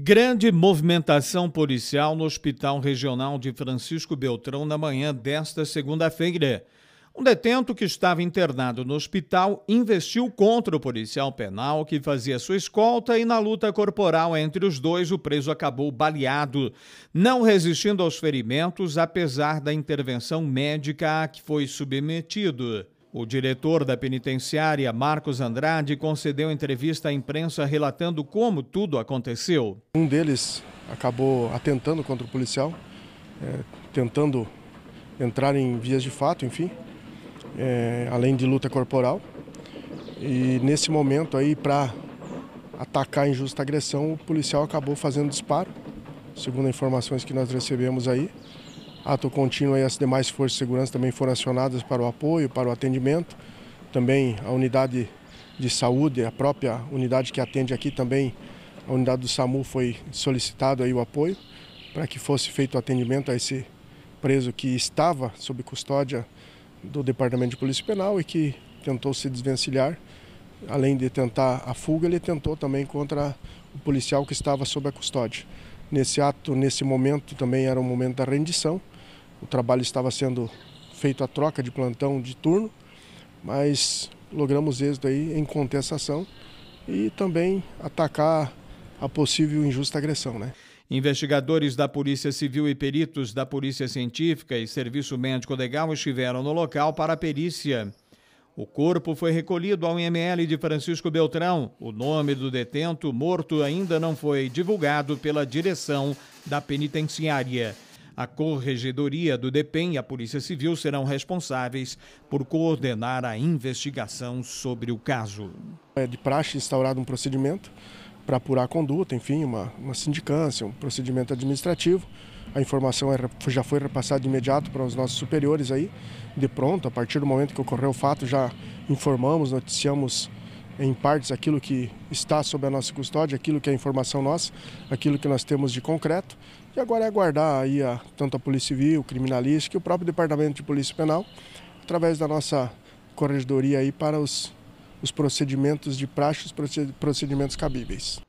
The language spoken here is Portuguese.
Grande movimentação policial no Hospital Regional de Francisco Beltrão na manhã desta segunda-feira. Um detento que estava internado no hospital investiu contra o policial penal que fazia sua escolta e na luta corporal entre os dois o preso acabou baleado, não resistindo aos ferimentos apesar da intervenção médica a que foi submetido. O diretor da penitenciária, Marcos Andrade, concedeu entrevista à imprensa relatando como tudo aconteceu. Um deles acabou atentando contra o policial, é, tentando entrar em vias de fato, enfim, é, além de luta corporal. E nesse momento aí, para atacar a injusta agressão, o policial acabou fazendo disparo, segundo informações que nós recebemos aí ato contínuo e as demais forças de segurança também foram acionadas para o apoio, para o atendimento. Também a unidade de saúde, a própria unidade que atende aqui também, a unidade do SAMU foi solicitado aí o apoio para que fosse feito o atendimento a esse preso que estava sob custódia do Departamento de Polícia Penal e que tentou se desvencilhar. Além de tentar a fuga, ele tentou também contra o policial que estava sob a custódia. Nesse ato, nesse momento, também era um momento da rendição. O trabalho estava sendo feito a troca de plantão de turno, mas logramos êxito aí em contestação e também atacar a possível injusta agressão, né? Investigadores da Polícia Civil e peritos da Polícia Científica e Serviço Médico Legal estiveram no local para a perícia. O corpo foi recolhido ao IML de Francisco Beltrão. O nome do detento morto ainda não foi divulgado pela direção da penitenciária. A Corregedoria do DEPEN e a Polícia Civil serão responsáveis por coordenar a investigação sobre o caso. É de praxe instaurado um procedimento para apurar a conduta, enfim, uma, uma sindicância, um procedimento administrativo a informação é já foi repassada de imediato para os nossos superiores aí, de pronto, a partir do momento que ocorreu o fato, já informamos, noticiamos em partes aquilo que está sob a nossa custódia, aquilo que é informação nossa, aquilo que nós temos de concreto. E agora é aguardar aí a, tanto a Polícia Civil, Criminalista, que o próprio Departamento de Polícia Penal, através da nossa corregedoria aí para os, os procedimentos de praxe, os procedimentos cabíveis.